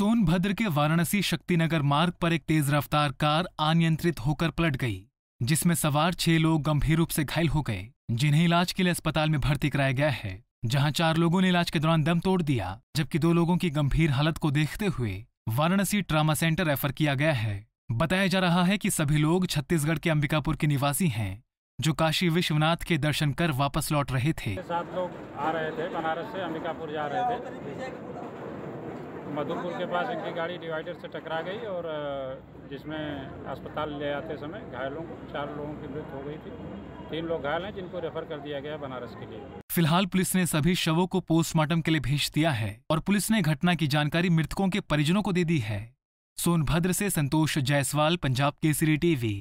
सोनभद्र के वाराणसी शक्तिनगर मार्ग पर एक तेज रफ्तार कार अनियंत्रित होकर पलट गई जिसमें सवार छह लोग गंभीर रूप से घायल हो गए जिन्हें इलाज के लिए अस्पताल में भर्ती कराया गया है जहां चार लोगों ने इलाज के दौरान दम तोड़ दिया जबकि दो लोगों की गंभीर हालत को देखते हुए वाराणसी ट्रामा सेंटर रेफर किया गया है बताया जा रहा है कि सभी लोग छत्तीसगढ़ के अंबिकापुर के निवासी हैं जो काशी विश्वनाथ के दर्शन कर वापस लौट रहे थे सात लोग आ रहे थे बनारस से अंबिकापुर जा रहे थे मधुपुर के पास इनकी गाड़ी डिवाइडर से टकरा गई और जिसमें अस्पताल ले आते समय घायलों को चार लोगों की मृत्यु हो गई थी तीन लोग घायल हैं जिनको रेफर कर दिया गया बनारस के लिए फिलहाल पुलिस ने सभी शवों को पोस्टमार्टम के लिए भेज दिया है और पुलिस ने घटना की जानकारी मृतकों के परिजनों को दे दी है सोनभद्र से संतोष जायसवाल पंजाब केसरी टीवी